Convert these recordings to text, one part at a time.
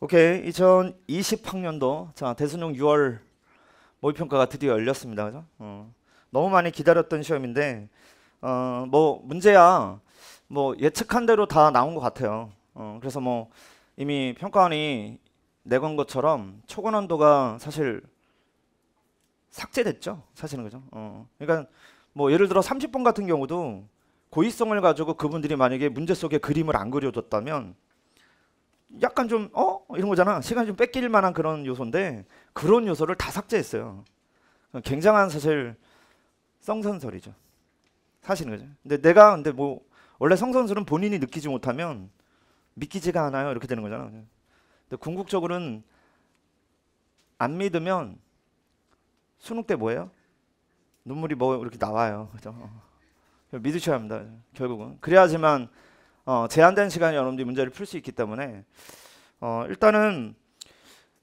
오케이 2020학년도 자 대수능 6월 모의평가가 드디어 열렸습니다. 그죠? 어, 너무 많이 기다렸던 시험인데 어, 뭐 문제야 뭐 예측한 대로 다 나온 것 같아요. 어, 그래서 뭐 이미 평가원이 내건 것처럼 초고난도가 사실 삭제됐죠. 사실은 그죠. 어, 그러니까 뭐 예를 들어 30번 같은 경우도 고의성을 가지고 그분들이 만약에 문제 속에 그림을 안 그려줬다면 약간 좀 어? 이런 거잖아. 시간이 좀 뺏길 만한 그런 요소인데 그런 요소를 다 삭제했어요. 굉장한 사실 성선설이죠. 사실은 그죠. 근데 내가 근데 뭐 원래 성선설은 본인이 느끼지 못하면 믿기지가 않아요. 이렇게 되는 거잖아. 근데 궁극적으로는 안 믿으면 수능 때 뭐예요? 눈물이 뭐 이렇게 나와요. 그죠? 믿으셔야 합니다. 결국은 그래야지만 어, 제한된 시간이 여러분들이 문제를 풀 수 있기 때문에 어, 일단은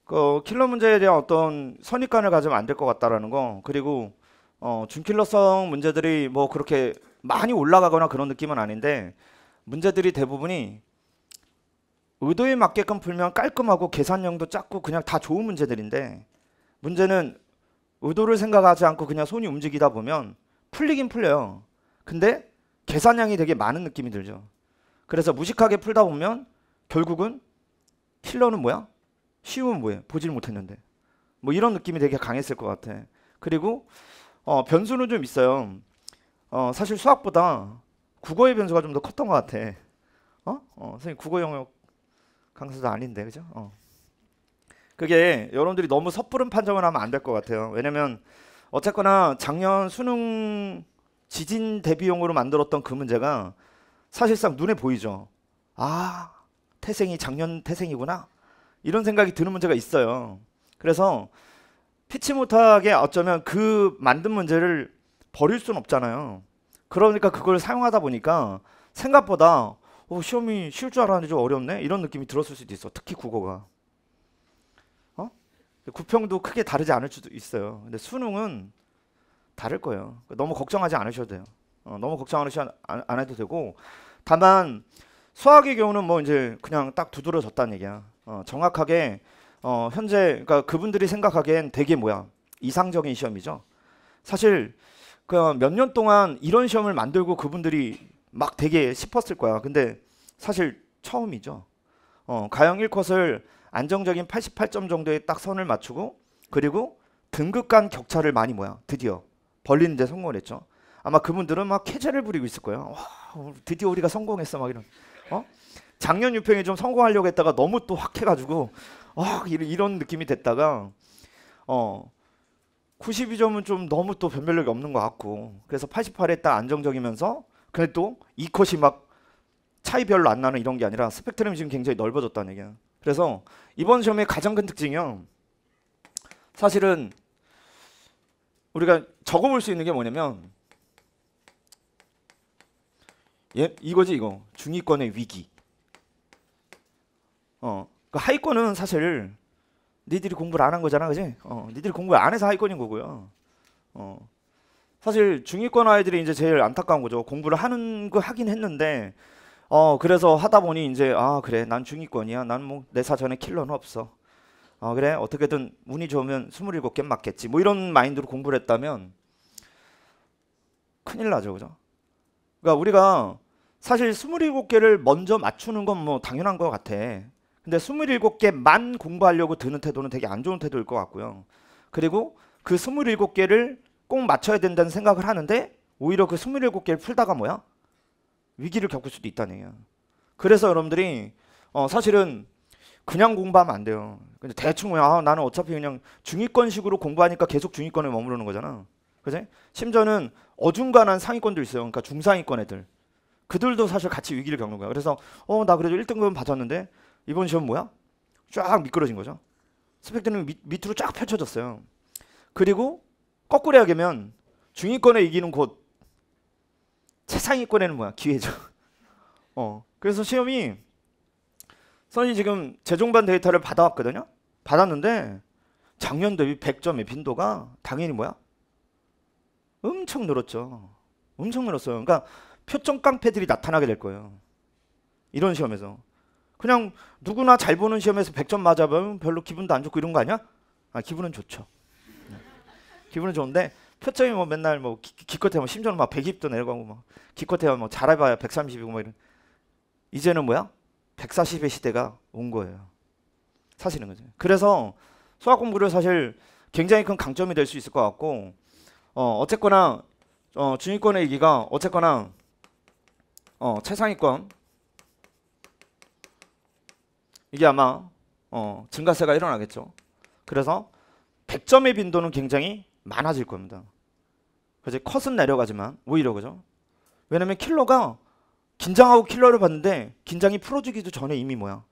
그 킬러 문제에 대한 어떤 선입관을 가지면 안 될 것 같다라는 거 그리고 어, 준킬러성 문제들이 뭐 그렇게 많이 올라가거나 그런 느낌은 아닌데 문제들이 대부분이 의도에 맞게끔 풀면 깔끔하고 계산형도 작고 그냥 다 좋은 문제들인데 문제는 의도를 생각하지 않고 그냥 손이 움직이다 보면 풀리긴 풀려요. 근데 계산량이 되게 많은 느낌이 들죠. 그래서 무식하게 풀다 보면 결국은 킬러는 뭐야? 쉬우면 뭐해? 보질 못했는데. 뭐 이런 느낌이 되게 강했을 것 같아. 그리고 어, 변수는 좀 있어요. 어, 사실 수학보다 국어의 변수가 좀 더 컸던 것 같아. 어? 어, 선생님 국어 영역 강사도 아닌데 그죠? 어. 그게 여러분들이 너무 섣부른 판정을 하면 안 될 것 같아요. 왜냐면 어쨌거나 작년 수능 지진 대비용으로 만들었던 그 문제가 사실상 눈에 보이죠. 아, 태생이 작년 태생이구나. 이런 생각이 드는 문제가 있어요. 그래서 피치 못하게 어쩌면 그 만든 문제를 버릴 수는 없잖아요. 그러니까 그걸 사용하다 보니까 생각보다 어, 시험이 쉬울 줄 알았는데 좀 어렵네 이런 느낌이 들었을 수도 있어. 특히 국어가. 어? 구평도 크게 다르지 않을 수도 있어요. 근데 수능은 다를 거예요. 너무 걱정하지 않으셔도 돼요. 어, 너무 걱정하지 안, 안 해도 되고 다만 수학의 경우는 뭐 이제 그냥 딱 두드러졌다는 얘기야. 어, 정확하게 어, 현재 그러니까 그분들이 생각하기엔 되게 뭐야 이상적인 시험이죠. 사실 그 몇 년 동안 이런 시험을 만들고 그분들이 막 되게 싶었을 거야. 근데 사실 처음이죠. 어, 가형 1컷을 안정적인 88점 정도에 딱 선을 맞추고 그리고 등급 간 격차를 많이 뭐야 드디어 벌리는 데 성공을 했죠. 아마 그분들은 막 쾌재를 부리고 있을 거예요. 와, 드디어 우리가 성공했어 막 이런. 어? 작년 유평이 좀 성공하려고 했다가 너무 또확 해가지고 아 이런, 이런 느낌이 됐다가 어 92점은 좀 너무 또 변별력이 없는 것 같고 그래서 88에 딱 안정적이면서 그래도 이 컷이 막 차이 별로 안 나는 이런 게 아니라 스펙트럼이 지금 굉장히 넓어졌다는 얘기야. 그래서 이번 시험의 가장 큰 특징이요. 사실은 우리가 적어볼 수 있는 게 뭐냐면 예? 이거지 이거. 중위권의 위기. 어. 그 하위권은 사실 니들이 공부를 안 한 거잖아. 그지 어. 니들이 공부 를안 해서 하위권인 거고요. 어. 사실 중위권 아이들이 이제 제일 안타까운 거죠. 공부를 하는 거 하긴 했는데 어 그래서 하다 보니 이제 아 그래 난 중위권이야. 난 뭐 내 사전에 킬러는 없어. 어 그래 어떻게든 운이 좋으면 스물일곱 개 맞겠지. 뭐 이런 마인드로 공부를 했다면 큰일 나죠. 그죠? 그러니까 우리가 사실 27개를 먼저 맞추는 건 뭐 당연한 것 같아. 근데 27개만 공부하려고 드는 태도는 되게 안 좋은 태도일 것 같고요. 그리고 그 27개를 꼭 맞춰야 된다는 생각을 하는데 오히려 그 27개를 풀다가 뭐야? 위기를 겪을 수도 있다는 얘기야. 그래서 여러분들이 어 사실은 그냥 공부하면 안 돼요. 근데 대충 그냥 아, 나는 어차피 그냥 중위권식으로 공부하니까 계속 중위권에 머무르는 거잖아. 그지? 심지어는 어중간한 상위권도 있어요. 그러니까 중상위권 애들. 그들도 사실 같이 위기를 겪는 거야. 그래서 어 나 그래도 1등급 은 받았는데 이번 시험 뭐야? 쫙 미끄러진 거죠. 스펙트럼이 밑, 으로쫙 펼쳐졌어요. 그리고 거꾸로 하게면 중위권에 이기는 곧 최상위권에는 뭐야? 기회죠. 어. 그래서 시험이 선이 지금 재종반 데이터를 받아왔거든요. 받았는데 작년 대비 100점의 빈도가 당연히 뭐야? 엄청 늘었죠. 엄청 늘었어요. 그러니까 표정 깡패들이 나타나게 될 거예요. 이런 시험에서. 그냥 누구나 잘 보는 시험에서 100점 맞아보면 별로 기분도 안 좋고 이런 거 아니야? 아, 기분은 좋죠. 네. 기분은 좋은데 표정이 뭐 맨날 뭐 기, 껏해뭐 심지어는 막 120도 내려가고 막 기껏해야 뭐 잘해봐야 130이고 막 이런 이제는 뭐야? 140의 시대가 온 거예요. 사실은 거죠. 그래서 수학 공부를 사실 굉장히 큰 강점이 될 수 있을 것 같고 어, 어쨌거나 어, 중위권의 얘기가 어쨌거나 어, 최상위권 이게 아마 어, 증가세가 일어나겠죠. 그래서 100점의 빈도는 굉장히 많아질 겁니다. 그제 컷은 내려가지만 오히려 그죠? 왜냐면 킬러가 긴장하고 킬러를 봤는데 긴장이 풀어지기도 전에 이미 뭐야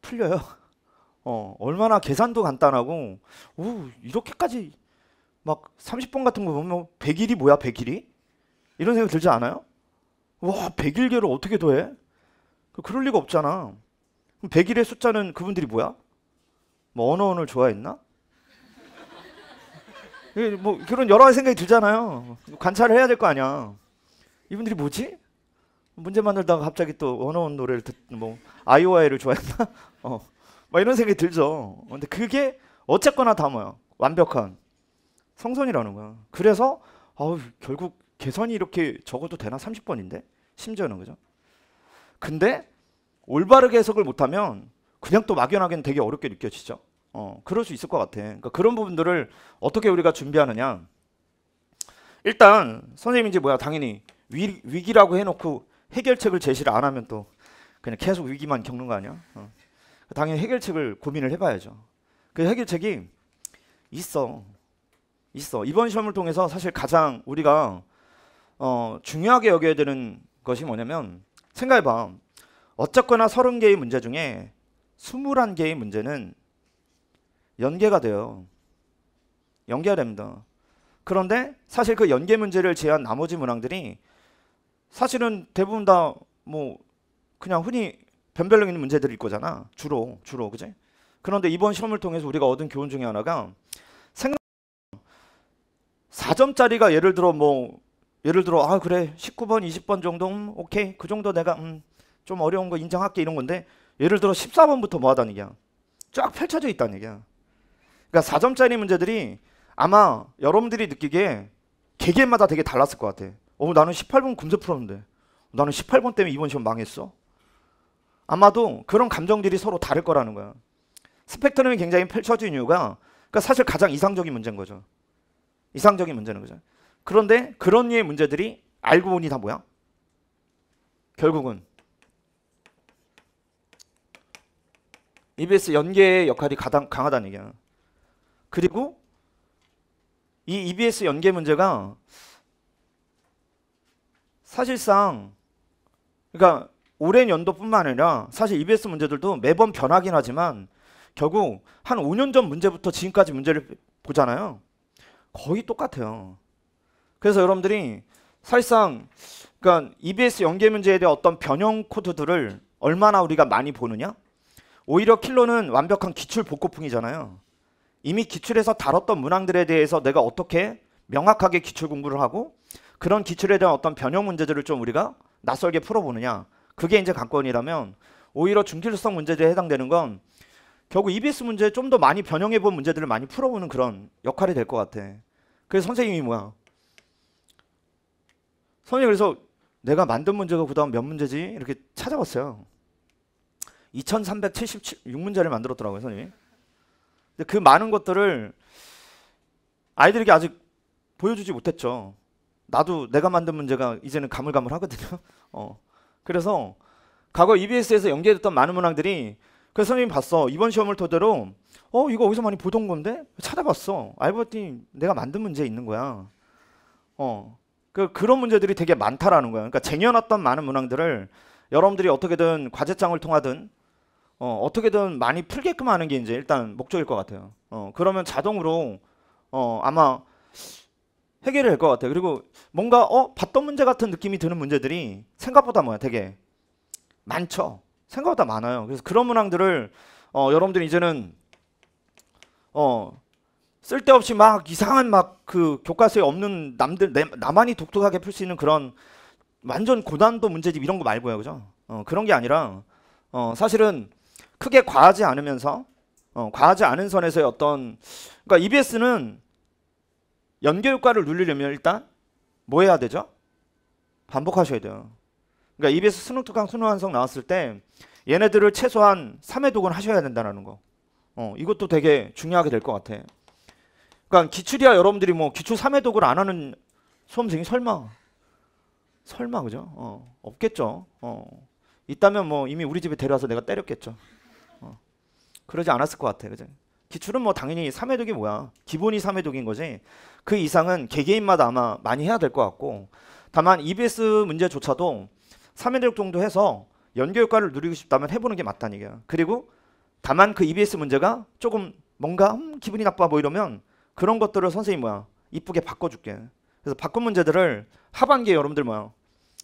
풀려요. 어 얼마나 계산도 간단하고 오 이렇게까지 막 30번 같은 거 보면 100일이 뭐 뭐야 100일이 이런 생각 들지 않아요? 와 101개를 어떻게 더해? 그 그럴 리가 없잖아. 그럼 101의 숫자는 그분들이 뭐야? 뭐 언어원을 좋아했나? 뭐 그런 여러 가지 생각이 들잖아요. 관찰을 해야 될 거 아니야. 이분들이 뭐지? 문제 만들다가 갑자기 또언어원 노래를 듣, 뭐 아이오아이를 좋아했나? 어, 막 이런 생각이 들죠. 근데 그게 어쨌거나 다 뭐야. 완벽한 성선이라는 거야. 그래서 아우 결국 개선이 이렇게 적어도 되나 30번인데 심지어는 그죠? 근데 올바르게 해석을 못하면 그냥 또 막연하게는 되게 어렵게 느껴지죠. 어, 그럴 수 있을 것 같아. 그러니까 그런 부분들을 어떻게 우리가 준비하느냐. 일단 선생님이 이제 뭐야 당연히 위, 위기라고 해놓고 해결책을 제시를 안 하면 또 그냥 계속 위기만 겪는 거 아니야? 어. 당연히 해결책을 고민을 해봐야죠. 그 해결책이 있어. 있어. 이번 시험을 통해서 사실 가장 우리가 어, 중요하게 여겨야 되는 것이 뭐냐면 생각해봐. 어쨌거나 30개의 문제 중에 21개의 문제는 연계가 돼요. 연계가 됩니다. 그런데 사실 그 연계 문제를 제한 외 나머지 문항들이 사실은 대부분 다 뭐 그냥 흔히 변별력 있는 문제들일 거잖아. 주로 주로 그지? 그런데 이번 시험을 통해서 우리가 얻은 교훈 중에 하나가 생각 4점짜리가 예를 들어 뭐 예를 들어 아 그래 19번 20번 정도 음, 오케이 그 정도 내가 음, 좀 어려운 거 인정할게 이런 건데 예를 들어 14번부터 뭐 하다는 얘기야 쫙 펼쳐져 있다는 얘기야 그러니까 4점짜리 문제들이 아마 여러분들이 느끼기에 개개마다 되게 달랐을 것 같아 어 나는 18번 금세 풀었는데 나는 18번 때문에 이번 시험 망했어 아마도 그런 감정들이 서로 다를 거라는 거야 스펙트럼이 굉장히 펼쳐진 이유가 그러니까 사실 가장 이상적인 문제인 거죠 이상적인 문제는 거죠 그런데 그런 류의 문제들이 알고 보니 다 뭐야? 결국은 EBS 연계의 역할이 가장 강하다는 얘기야. 그리고 이 EBS 연계 문제가 사실상 그러니까 오랜 연도뿐만 아니라 사실 EBS 문제들도 매번 변하긴 하지만 결국 한 5년 전 문제부터 지금까지 문제를 보잖아요. 거의 똑같아요. 그래서 여러분들이 사실상 그러니까 EBS 연계 문제에 대한 어떤 변형 코드들을 얼마나 우리가 많이 보느냐? 오히려 킬러는 완벽한 기출 복고풍이잖아요. 이미 기출에서 다뤘던 문항들에 대해서 내가 어떻게 명확하게 기출 공부를 하고 그런 기출에 대한 어떤 변형 문제들을 좀 우리가 낯설게 풀어보느냐 그게 이제 관건이라면 오히려 중질성 문제들에 해당되는 건 결국 EBS 문제 에좀 더 많이 변형해 본 문제들을 많이 풀어보는 그런 역할이 될 것 같아. 그래서 선생님이 뭐야 선생님 그래서 내가 만든 문제가 그 다음 몇 문제지? 이렇게 찾아봤어요. 2376문제를 만들었더라고요, 선생님 근데 그 많은 것들을 아이들에게 아직 보여주지 못했죠. 나도 내가 만든 문제가 이제는 가물가물하거든요. 어. 그래서 과거 EBS에서 연계됐던 많은 문항들이 그래서 선생님 봤어. 이번 시험을 토대로 어 이거 어디서 많이 보던 건데? 찾아봤어. 알고 봤더 내가 만든 문제 있는 거야. 어. 그 그런 문제들이 되게 많다라는 거예요. 그러니까 쟁여놨던 많은 문항들을 여러분들이 어떻게든 과제장을 통하든 어, 어떻게든 많이 풀게끔 하는 게 이제 일단 목적일 것 같아요. 어, 그러면 자동으로 어, 아마 해결이 될것 같아요. 그리고 뭔가 어 봤던 문제 같은 느낌이 드는 문제들이 생각보다 뭐야 되게 많죠. 생각보다 많아요. 그래서 그런 문항들을 어, 여러분들이 이제는 어 쓸데없이 막 이상한 막 그 교과서에 없는 남들 내, 나만이 독특하게 풀 수 있는 그런 완전 고난도 문제집 이런 거 말고요, 그죠? 어, 그런 게 아니라 어, 사실은 크게 과하지 않으면서 어, 과하지 않은 선에서의 어떤 그러니까 EBS는 연계 효과를 누리려면 일단 뭐 해야 되죠? 반복하셔야 돼요. 그러니까 EBS 수능 특강 수능 완성 나왔을 때 얘네들을 최소한 3회 독은 하셔야 된다는 거. 어, 이것도 되게 중요하게 될 것 같아. 그러니까 기출이야 여러분들이 뭐 기출 3회 독을 안 하는 수험생이 설마 설마 그죠? 어, 없겠죠. 어. 있다면 뭐 이미 우리 집에 데려와서 내가 때렸겠죠. 어. 그러지 않았을 것 같아. 그죠? 기출은 뭐 당연히 3회 독이 뭐야? 기본이 3회 독인 거지. 그 이상은 개개인마다 아마 많이 해야 될 것 같고 다만 EBS 문제조차도 3회 독 정도 해서 연계 효과를 누리고 싶다면 해보는 게 맞다는 얘기야. 그리고 다만 그 EBS 문제가 조금 뭔가 음, 기분이 나빠 보이려면 뭐 그런 것들을 선생님 뭐야 이쁘게 바꿔줄게. 그래서 바꾼 문제들을 하반기에 여러분들 뭐야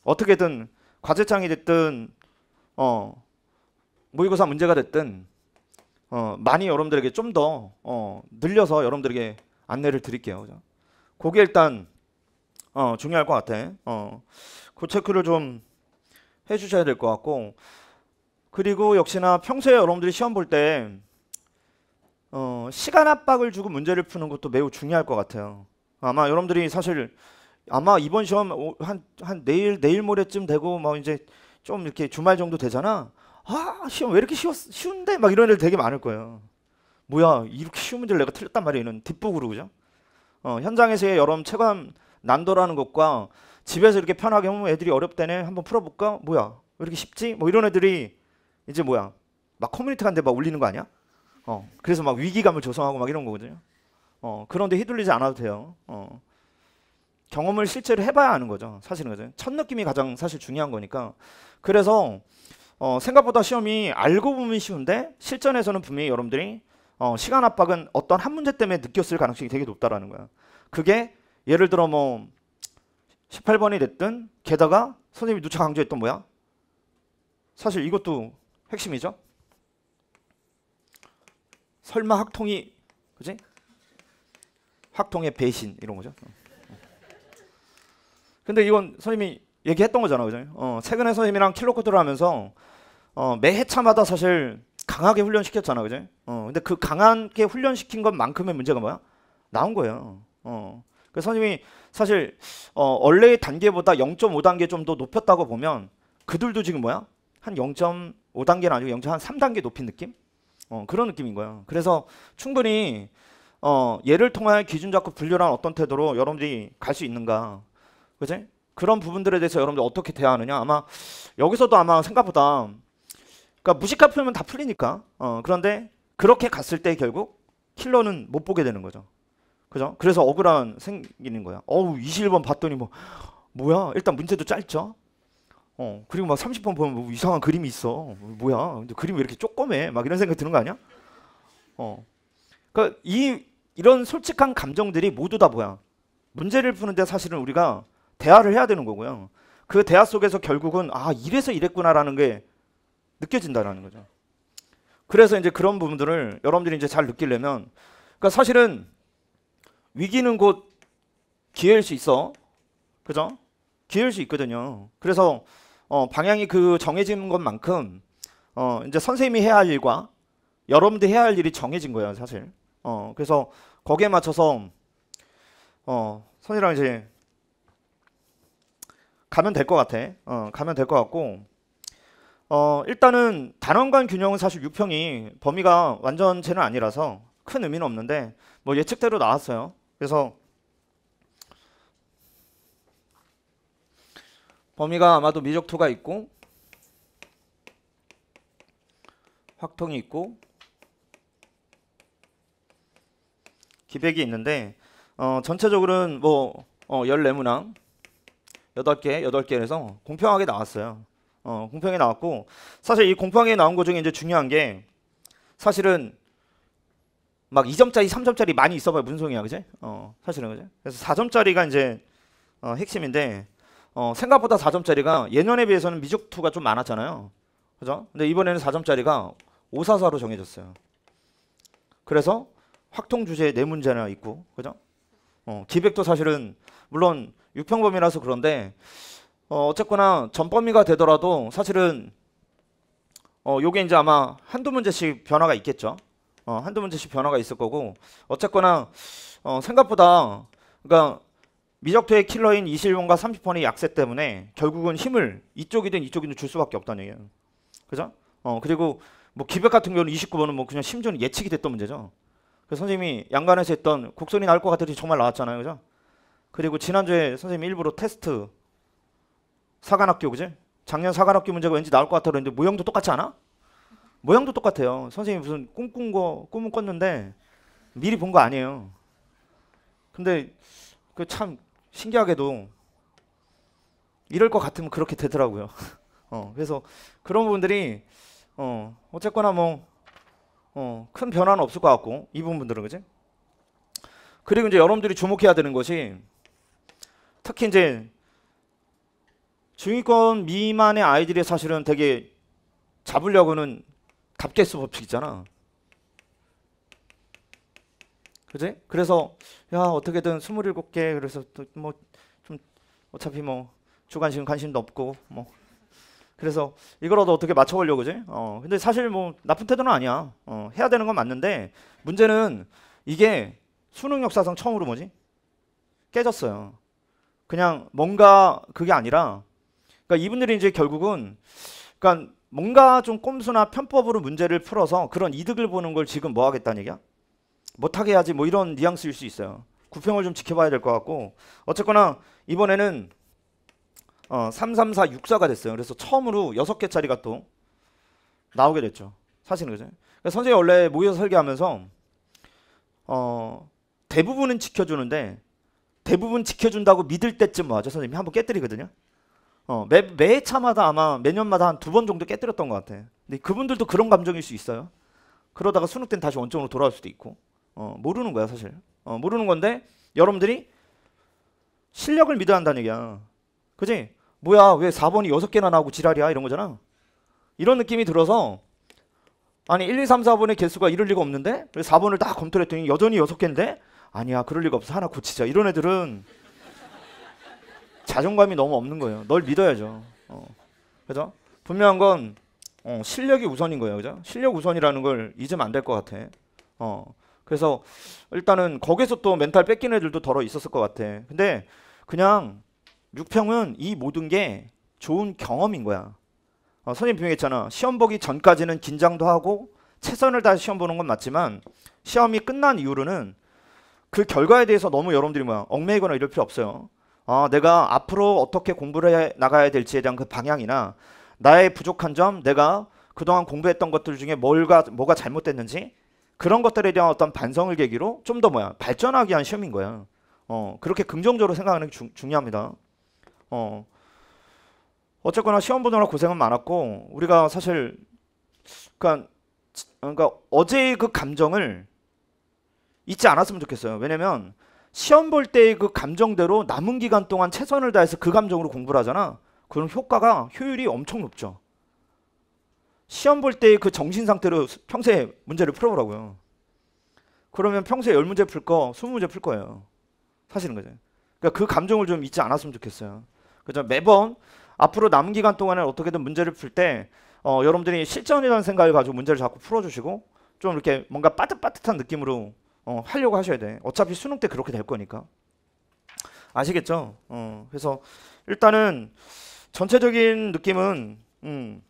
어떻게든 과제창이 됐든 어 모의고사 문제가 됐든 어 많이 여러분들에게 좀더어 늘려서 여러분들에게 안내를 드릴게요. 그죠? 그게 일단 어 중요할 것 같아. 어그 체크를 좀 해주셔야 될 것 같고 그리고 역시나 평소에 여러분들이 시험 볼때 어, 시간 압박을 주고 문제를 푸는 것도 매우 중요할 것 같아요. 아마 여러분들이 사실 아마 이번 시험 한, 한 내일, 내일 모레쯤 되고 막 이제 좀 이렇게 주말 정도 되잖아. 아, 시험 왜 이렇게 쉬웠, 쉬운데? 막 이런 애들 되게 많을 거예요. 뭐야, 이렇게 쉬운 문제를 내가 틀렸단 말이에요. 이런 뒷북으로, 그죠? 어, 현장에서의 여러분 체감 난도라는 것과 집에서 이렇게 편하게 하면 음, 애들이 어렵다네. 한번 풀어볼까? 뭐야, 왜 이렇게 쉽지? 뭐 이런 애들이 이제 뭐야, 막 커뮤니티 간데 막울리는거 아니야? 어, 그래서 막 위기감을 조성하고 막 이런 거거든요. 어, 그런데 휘둘리지 않아도 돼요. 어. 경험을 실제로 해봐야 하는 거죠. 사실은 그죠. 첫 느낌이 가장 사실 중요한 거니까. 그래서 어, 생각보다 시험이 알고 보면 쉬운데 실전에서는 분명히 여러분들이 어, 시간 압박은 어떤 한 문제 때문에 느꼈을 가능성이 되게 높다라는 거야. 그게 예를 들어 뭐 18번이 됐든 게다가 선생님이 누차 강조했던 뭐야? 사실 이것도 핵심이죠. 설마 학통이 그지? 학통의 배신 이런 거죠. 근데 이건 선생님이 얘기했던 거잖아, 그죠? 어, 최근에 선생님이랑 킬로코트를 하면서 어, 매 회차마다 사실 강하게 훈련시켰잖아, 그죠? 어, 근데 그 강하게 훈련시킨 것만큼의 문제가 뭐야? 나온 거예요. 어. 그래서 선생님이 사실 어, 원래의 단계보다 0.5단계 좀 더 높였다고 보면 그들도 지금 뭐야? 한 0.5단계는 아니고 0.3단계 높인 느낌? 어, 그런 느낌인 거예요. 그래서 충분히 어, 얘를 통하여 기준 잡고 분류란 어떤 태도로 여러분들이 갈 수 있는가, 그지? 그런 부분들에 대해서 여러분들 어떻게 대하느냐 아마 여기서도 아마 생각보다 그러니까 무식한 표면 다 풀리니까 어, 그런데 그렇게 갔을 때 결국 킬러는 못 보게 되는 거죠. 그죠? 그래서 억울한 생기는 거야. 어우 21번 봤더니 뭐 뭐야? 일단 문제도 짧죠. 어, 그리고 막 30번 보면 뭐 이상한 그림이 있어. 뭐야? 근데 그림왜 이렇게 쪼꼬매? 막 이런 생각 드는 거 아니야? 어. 그러니까 이 이런 솔직한 감정들이 모두 다 뭐야? 문제를 푸는데 사실은 우리가 대화를 해야 되는 거고요. 그 대화 속에서 결국은 아, 이래서 이랬구나라는 게 느껴진다라는 거죠. 그래서 이제 그런 부분들을 여러분들이 이제 잘 느끼려면 그러니까 사실은 위기는 곧 기회일 수 있어. 그죠? 기회일 수 있거든요. 그래서 어, 방향이 그 정해진 것만큼 어, 이제 선생님이 해야 할 일과 여러분들이 해야 할 일이 정해진 거예요, 사실. 어, 그래서 거기에 맞춰서 어, 선이랑 이제 가면 될 것 같아. 어, 가면 될 것 같고. 어, 일단은 단원 관 균형은 사실 6평이 범위가 완전체는 아니라서 큰 의미는 없는데 뭐 예측대로 나왔어요. 그래서 범위가 아마도 미적토가 있고 확통이 있고 기백이 있는데 어, 전체적으로는 뭐 어, 14문항 8개, 8개에서 공평하게 나왔어요. 어, 공평하게 나왔고 사실 이 공평하게 나온 것 중에 이제 중요한 게 사실은 막 2점짜리, 3점짜리 많이 있어봐요 무슨 소이야 그지? 어, 사실은 그지? 그래서 4점짜리가 이제 어, 핵심인데 어, 생각보다 4점짜리가 예년에 비해서는 미적투가좀 많았잖아요. 그죠? 근데 이번에는 4점짜리가 544로 정해졌어요. 그래서 확통 주제에 네 문제나 있고, 그죠? 어, 기백도 사실은 물론 육평범이라서 그런데 어, 어쨌거나 전범위가 되더라도 사실은 어, 요게 이제 아마 한두 문제씩 변화가 있겠죠. 어, 한두 문제씩 변화가 있을 거고 어쨌거나 어, 생각보다 그니까 미적토의 킬러인 2 1번과 30번의 약세 때문에 결국은 힘을 이쪽이든 이쪽이든 줄 수밖에 없다는 얘기예요. 그죠? 어 그리고 뭐 기백 같은 경우는 29번은 뭐 그냥 심지어는 예측이 됐던 문제죠. 그래서 선생님이 양간에서 했던 곡선이 나올 것같아서 정말 나왔잖아요. 그죠? 그리고 지난주에 선생님이 일부러 테스트 사관학교 그죠 작년 사관학교 문제가 왠지 나올 것 같아 그랬는데 모형도 똑같지 않아? 모형도 똑같아요. 선생님이 무슨 꿈꾼 거 꿈은 꿨는데 미리 본 거 아니에요. 근데 그참 신기하게도 이럴 것 같으면 그렇게 되더라고요. 어, 그래서 그런 부분들이 어, 어쨌거나 뭐, 어, 큰 변화는 없을 것 같고, 이 부분들은, 그지? 그리고 이제 여러분들이 주목해야 되는 것이, 특히 이제, 중위권 미만의 아이들이 사실은 되게 잡으려고는 답게스 법칙 있잖아. 그지? 그래서 야 어떻게든 27개 그래서 또 뭐 좀 어차피 뭐 주관식 은 관심도 없고 뭐 그래서 이거라도 어떻게 맞춰보려고 그지? 어 근데 사실 뭐 나쁜 태도는 아니야. 어 해야 되는 건 맞는데 문제는 이게 수능 역사상 처음으로 뭐지? 깨졌어요. 그냥 뭔가 그게 아니라 그러니까 이분들이 이제 결국은 그러니까 뭔가 좀 꼼수나 편법으로 문제를 풀어서 그런 이득을 보는 걸 지금 뭐 하겠다는 얘기야? 못하게 해야지 뭐 이런 뉘앙스일 수 있어요. 구평을 좀 지켜봐야 될 것 같고 어쨌거나 이번에는 어, 33464가 됐어요. 그래서 처음으로 6개짜리가 또 나오게 됐죠. 사실은 그죠. 그러니까 선생님이 원래 모여서 설계하면서 어, 대부분은 지켜주는데 대부분 지켜준다고 믿을 때쯤 와죠 선생님이 한 번 깨뜨리거든요. 어, 매, 매 차마다 아마 매년마다 한 두 번 정도 깨뜨렸던 것 같아. 요 근데 그분들도 그런 감정일 수 있어요. 그러다가 수능 때는 다시 원점으로 돌아올 수도 있고. 어, 모르는 거야 사실. 어, 모르는 건데 여러분들이 실력을 믿어야 한다는 얘기야. 그지? 뭐야 왜 4번이 6개나 나오고 지랄이야 이런 거잖아. 이런 느낌이 들어서 아니 1, 2, 3, 4번의 개수가 이럴 리가 없는데 왜 4번을 다 검토를 했더니 여전히 6개인데 아니야 그럴 리가 없어 하나 고치자 이런 애들은 자존감이 너무 없는 거예요. 널 믿어야죠. 어. 그죠? 분명한 건 어, 실력이 우선인 거예요. 그죠? 실력 우선이라는 걸 잊으면 안 될 것 같아. 어. 그래서 일단은 거기서 또 멘탈 뺏긴 애들도 덜어 있었을 것 같아. 근데 그냥 육평은 이 모든 게 좋은 경험인 거야. 어, 선생님 분명했잖아. 시험 보기 전까지는 긴장도 하고 최선을 다해 시험 보는 건 맞지만 시험이 끝난 이후로는 그 결과에 대해서 너무 여러분들이 뭐야 얽매이거나 이럴 필요 없어요. 아, 내가 앞으로 어떻게 공부를 해 나가야 될지에 대한 그 방향이나 나의 부족한 점, 내가 그동안 공부했던 것들 중에 뭘가 뭐가 잘못됐는지 그런 것들에 대한 어떤 반성을 계기로 좀 더 뭐야 발전하기 위한 시험인 거야. 어 그렇게 긍정적으로 생각하는 게 주, 중요합니다. 어 어쨌거나 시험 보느라 고생은 많았고 우리가 사실 그러니까 그러니까 어제의 그 감정을 잊지 않았으면 좋겠어요. 왜냐면 시험 볼 때의 그 감정대로 남은 기간 동안 최선을 다해서 그 감정으로 공부를 하잖아. 그럼 효과가 효율이 엄청 높죠. 시험 볼때그 정신 상태로 평소에 문제를 풀어보라고요. 그러면 평소에 열 문제 풀 거, 스무 문제 풀 거예요. 사실은 그죠. 그러니까 그 감정을 좀 잊지 않았으면 좋겠어요. 그죠. 매번 앞으로 남은 기간 동안에 어떻게든 문제를 풀때 어, 여러분들이 실전이라는 생각을 가지고 문제를 자꾸 풀어주시고 좀 이렇게 뭔가 빠듯빠듯한 느낌으로 어, 하려고 하셔야 돼. 어차피 수능 때 그렇게 될 거니까. 아시겠죠? 어, 그래서 일단은 전체적인 느낌은 음,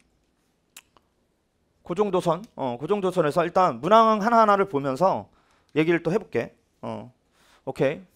고정도선, 그 어, 고정도선에서 그 일단 문항 하나하나를 보면서 얘기를 또 해볼게. 어, 오케이.